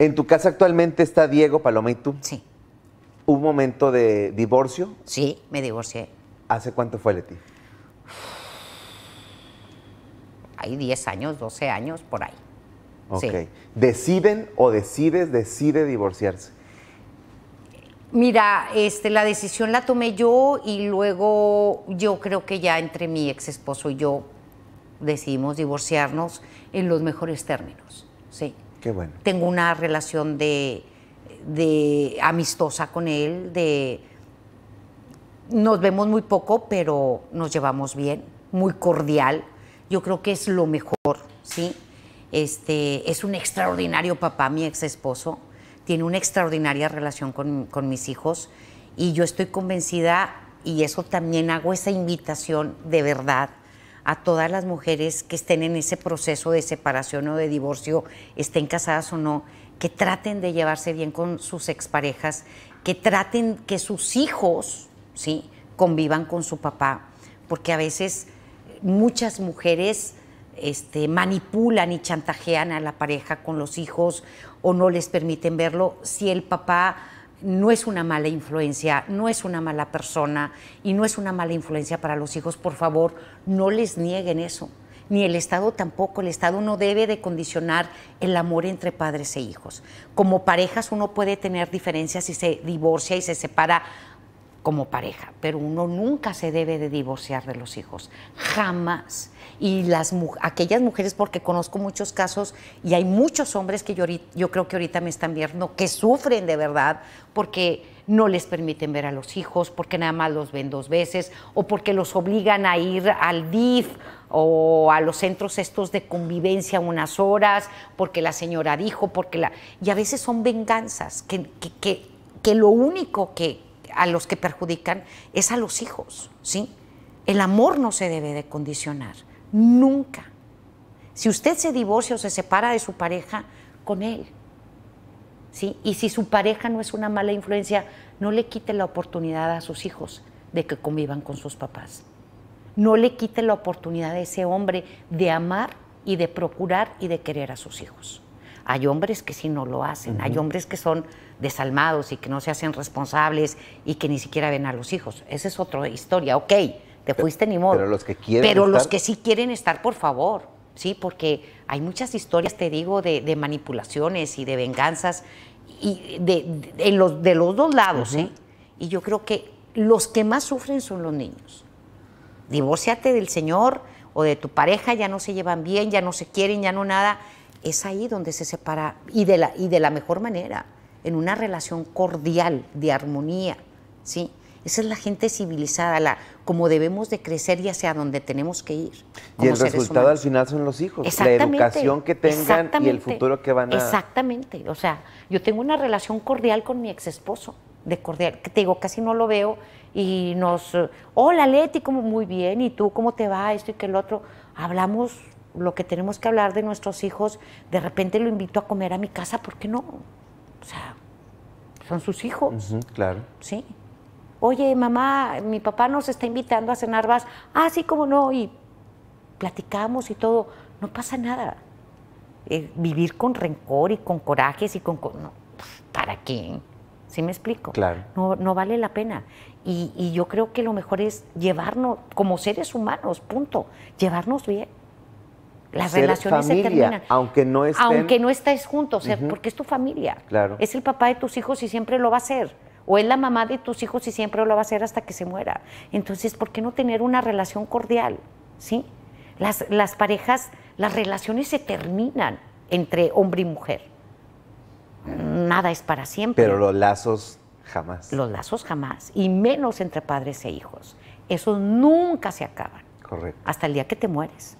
En tu casa actualmente está Diego Paloma y tú. Sí. ¿Hubo un momento de divorcio? Sí, me divorcié. ¿Hace cuánto fue, Leti? Hay 10 años, 12 años, por ahí. Ok. ¿Deciden o decides, decide divorciarse? Mira, este, la decisión la tomé yo y luego yo creo que ya entre mi ex esposo y yo decidimos divorciarnos en los mejores términos. Sí. Tengo una relación de, amistosa con él, de nos vemos muy poco, pero nos llevamos bien, muy cordial. Yo creo que es lo mejor, ¿sí? Este, es un extraordinario papá, mi ex esposo. Tiene una extraordinaria relación con mis hijos. Y yo estoy convencida, y eso también hago esa invitación de verdad, a todas las mujeres que estén en ese proceso de separación o de divorcio, estén casadas o no, que traten de llevarse bien con sus exparejas, que traten que sus hijos, ¿sí? convivan con su papá, porque a veces muchas mujeres este, manipulan y chantajean a la pareja con los hijos o no les permiten verlo si el papá no es una mala influencia, no es una mala persona y no es una mala influencia para los hijos, por favor, no les nieguen eso. Ni el Estado tampoco, el Estado no debe de condicionar el amor entre padres e hijos. Como parejas uno puede tener diferencias y se divorcia y se separa como pareja, pero uno nunca se debe de divorciar de los hijos, jamás. Y las aquellas mujeres, porque conozco muchos casos y hay muchos hombres que yo, yo creo que ahorita me están viendo, que sufren de verdad porque no les permiten ver a los hijos, porque nada más los ven dos veces, o porque los obligan a ir al DIF o a los centros estos de convivencia unas horas, porque la señora dijo, porque la... Y a veces son venganzas, que, que, que, que lo único que, a los que perjudican es a los hijos, ¿sí? El amor no se debe de condicionar, nunca. Si usted se divorcia o se separa de su pareja, con él. ¿Sí? Y si su pareja no es una mala influencia, no le quite la oportunidad a sus hijos de que convivan con sus papás. No le quite la oportunidad a ese hombre de amar y de procurar y de querer a sus hijos. Hay hombres que sí no lo hacen, hay hombres que son desalmados y que no se hacen responsables y que ni siquiera ven a los hijos. Esa es otra historia, ok, te fuiste ni modo. Pero los que quieren Pero los que sí quieren estar, por favor, ¿sí? Porque hay muchas historias, te digo, de, manipulaciones y de venganzas y de, los, de los dos lados, Y yo creo que los que más sufren son los niños. Divórciate del Señor o de tu pareja, ya no se llevan bien, ya no se quieren, ya no nada es ahí donde se separa y de la, y de la mejor manera, en una relación cordial, de armonía, ¿sí? Esa es la gente civilizada, la, como debemos de crecer y hacia donde tenemos que ir. Y el resultado al final son los hijos, la educación que tengan y el futuro que van a... Exactamente, o sea, yo tengo una relación cordial con mi ex esposo, de cordial, que te digo, casi no lo veo y nos... Hola Leti, como muy bien, ¿y tú cómo te va? Esto y que el otro. Hablamos lo que tenemos que hablar de nuestros hijos, de repente lo invito a comer a mi casa, ¿por qué no? O sea, son sus hijos. claro. Sí. Oye, mamá, mi papá nos está invitando a cenar, vas. Ah, sí, cómo no. Y platicamos y todo. No pasa nada. Eh, vivir con rencor y con corajes y con. Pues, ¿Para qué? ¿Sí me explico? Claro. No, vale la pena. y yo creo que lo mejor es llevarnos, como seres humanos, punto, llevarnos bien las relaciones se terminan. Aunque no Aunque no estés juntos, porque es tu familia. Claro. Es el papá de tus hijos y siempre lo va a ser. O es la mamá de tus hijos y siempre lo va a ser hasta que se muera. Entonces, ¿por qué no tener una relación cordial? ¿Sí? Las, las parejas, las relaciones se terminan entre hombre y mujer. Nada es para siempre. Pero los lazos jamás. Los lazos jamás. Y menos entre padres e hijos. eso nunca se acaban. Correcto. Hasta el día que te mueres.